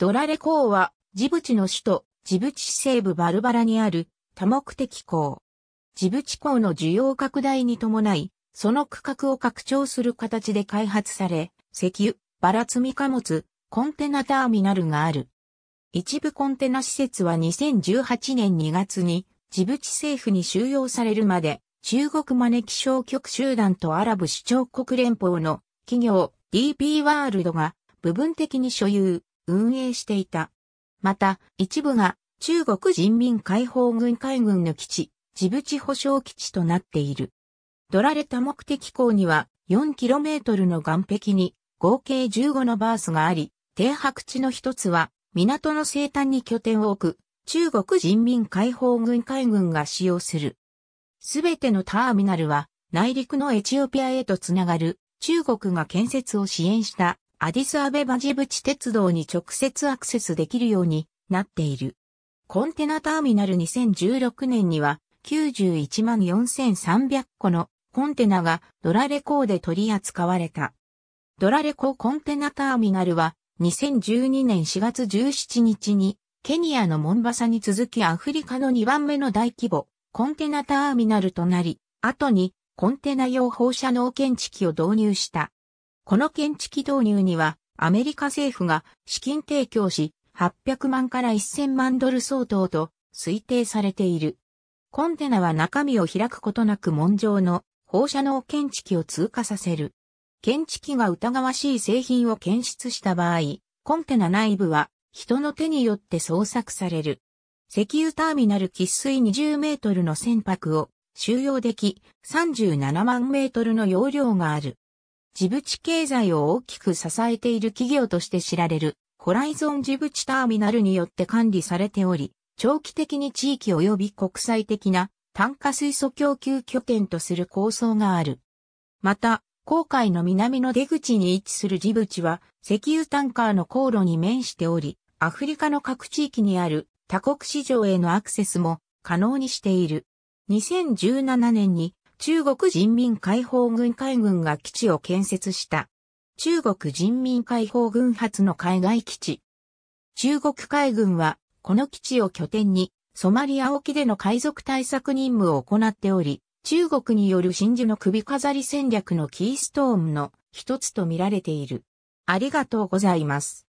ドラレ港は、ジブチの首都、ジブチ西部バルバラにある多目的港。ジブチ港の需要拡大に伴い、その区画を拡張する形で開発され、石油、バラ積み貨物、コンテナターミナルがある。一部コンテナ施設は2018年2月に、ジブチ政府に収容されるまで、中国招き商局集団とアラブ首長国連邦の企業 DP ワールドが部分的に所有、運営していた。また、一部が中国人民解放軍海軍の基地、ジブチ保障基地となっている。取られた目的港には 4km の岸壁に合計15のバースがあり、停泊地の一つは港の西端に拠点を置く中国人民解放軍海軍が使用する。すべてのターミナルは内陸のエチオピアへとつながる中国が建設を支援したアディスアベバジブチ鉄道に直接アクセスできるようになっている。コンテナターミナル2016年には91万4300個のコンテナがドラレコーで取り扱われた。ドラレココンテナターミナルは2012年4月17日にケニアのモンバサに続きアフリカの2番目の大規模コンテナターミナルとなり、後にコンテナ用放射能検知器を導入した。この検知器導入にはアメリカ政府が資金提供し800万から1000万ドル相当と推定されている。コンテナは中身を開くことなく門上の放射能検知器を通過させる。検知器が疑わしい製品を検出した場合、コンテナ内部は人の手によって捜索される。石油ターミナル喫水20メートルの船舶を収容でき、37万メートルの容量がある。ジブチ経済を大きく支えている企業として知られる、ホライゾンジブチターミナルによって管理されており、長期的に地域及び国際的な炭化水素供給拠点とする構想がある。また、航海の南の出口に位置するジブチは、石油タンカーの航路に面しており、アフリカの各地域にある多国市場へのアクセスも可能にしている。2017年に中国人民解放軍海軍が基地を建設した。中国人民解放軍発の海外基地。中国海軍は、この基地を拠点に、ソマリア沖での海賊対策任務を行っており、中国による真珠の首飾り戦略のキーストーンの一つと見られている。ありがとうございます。